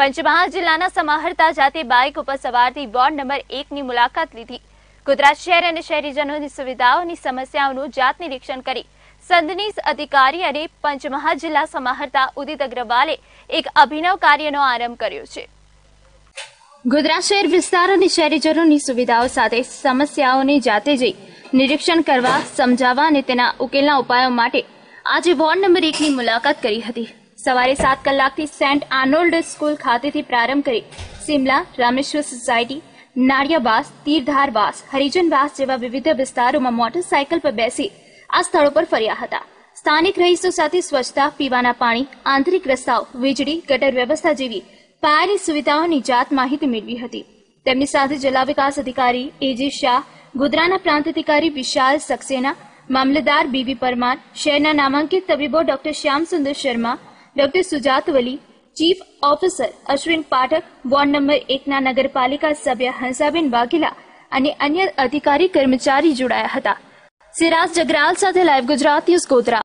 પંચમહાલ જિલ્લાના સમાહરતા જાતે બાઇક ઉપર સવારથી વોર્ડ નંબર એકની મુલાકાત લીધી ગુજરાત શહેર અને શહેરીજનોની સુવિધાઓની સમસ્યાઓનું જાત નિરીક્ષણ કરી સંધની અધિકારી અને પંચમહાલ જિલ્લા સમાહર્તા ઉદિત અગ્રવાલે એક અભિનવ કાર્યનો આરંભ કર્યો છે ગુજરાત શહેર વિસ્તાર અને શહેરીજનોની સુવિધાઓ સાથે સમસ્યાઓની જાતે જઈ નિરીક્ષણ કરવા સમજાવવા અને તેના ઉકેલના ઉપાયો માટે આજે વોર્ડ નંબર એકની મુલાકાત કરી હતી સવારે સાત કલાકથી સેન્ટ આર્નોલ્ડ સ્કૂલ ખાતેથી પ્રારંભ કરી સિમલા રામેશ્વર સોસાયટી નાળિયાબાસ તીરધારબાસ હરિજનબાસ જેવા વિવિધ વિસ્તારોમાં મોટરસાયકલ પર બેસી આ સ્થળો પર ફર્યા હતા સ્થાનિક રહીશો સાથે સ્વચ્છતા પીવાના પાણી આંતરિક રસ્તાઓ વીજળી ગટર વ્યવસ્થા જેવી પાયાની સુવિધાઓની જાત માહિતી મેળવી હતી તેમની સાથે જિલ્લા વિકાસ અધિકારી એજી શાહ ગોધરાના પ્રાંત અધિકારી વિશાલ સક્સેના મામલતદાર બીબી પરમાર શહેરના નામાંકિત તબીબો doctor Shyam Sundar Sharma doctor Sujat Vali chief officer Ashwin Pathak ward number એકના નગરપાલિકા સભ્ય હંસાબેન વાઘેલા અને અન્ય અધિકારી કર્મચારી જોડાયા હતા સિરાજ જગરાલ સાથે લાઈવ ગુજરાત ન્યૂઝ ગોધરા